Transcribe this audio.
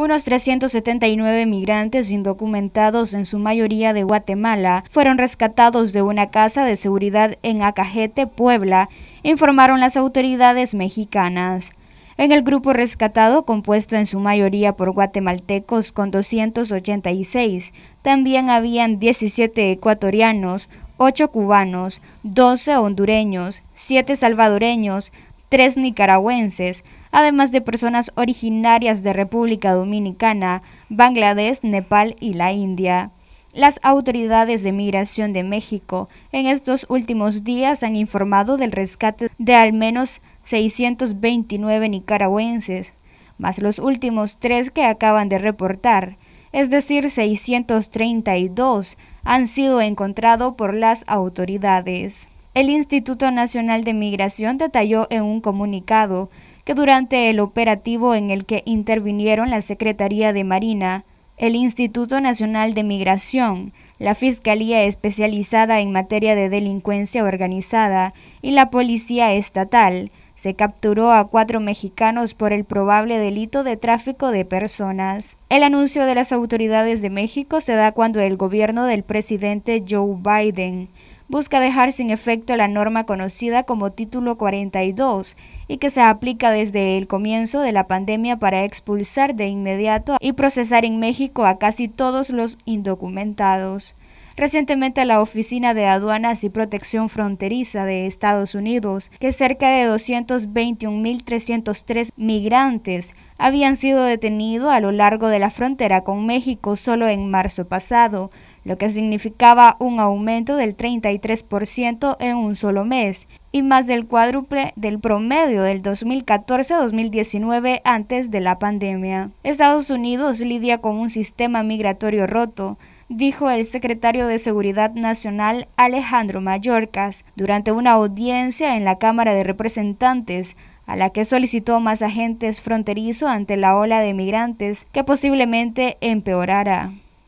Unos 379 migrantes indocumentados, en su mayoría de Guatemala, fueron rescatados de una casa de seguridad en Acajete, Puebla, informaron las autoridades mexicanas. En el grupo rescatado, compuesto en su mayoría por guatemaltecos con 286, también habían 17 ecuatorianos, 8 cubanos, 12 hondureños, 7 salvadoreños, tres nicaragüenses, además de personas originarias de República Dominicana, Bangladesh, Nepal y la India. Las autoridades de migración de México en estos últimos días han informado del rescate de al menos 629 nicaragüenses, más los últimos tres que acaban de reportar, es decir, 632, han sido encontrados por las autoridades. El Instituto Nacional de Migración detalló en un comunicado que durante el operativo en el que intervinieron la Secretaría de Marina, el Instituto Nacional de Migración, la Fiscalía Especializada en Materia de Delincuencia Organizada y la Policía Estatal, se capturó a cuatro mexicanos por el probable delito de tráfico de personas. El anuncio de las autoridades de México se da cuando el gobierno del presidente Joe Biden busca dejar sin efecto la norma conocida como Título 42 y que se aplica desde el comienzo de la pandemia para expulsar de inmediato y procesar en México a casi todos los indocumentados. Recientemente la Oficina de Aduanas y Protección Fronteriza de Estados Unidos, que cerca de 221.303 migrantes habían sido detenidos a lo largo de la frontera con México solo en marzo pasado, lo que significaba un aumento del 33% en un solo mes y más del cuádruple del promedio del 2014-2019 antes de la pandemia. Estados Unidos lidia con un sistema migratorio roto, dijo el secretario de Seguridad Nacional Alejandro mallorcas durante una audiencia en la Cámara de Representantes a la que solicitó más agentes fronterizos ante la ola de migrantes que posiblemente empeorara.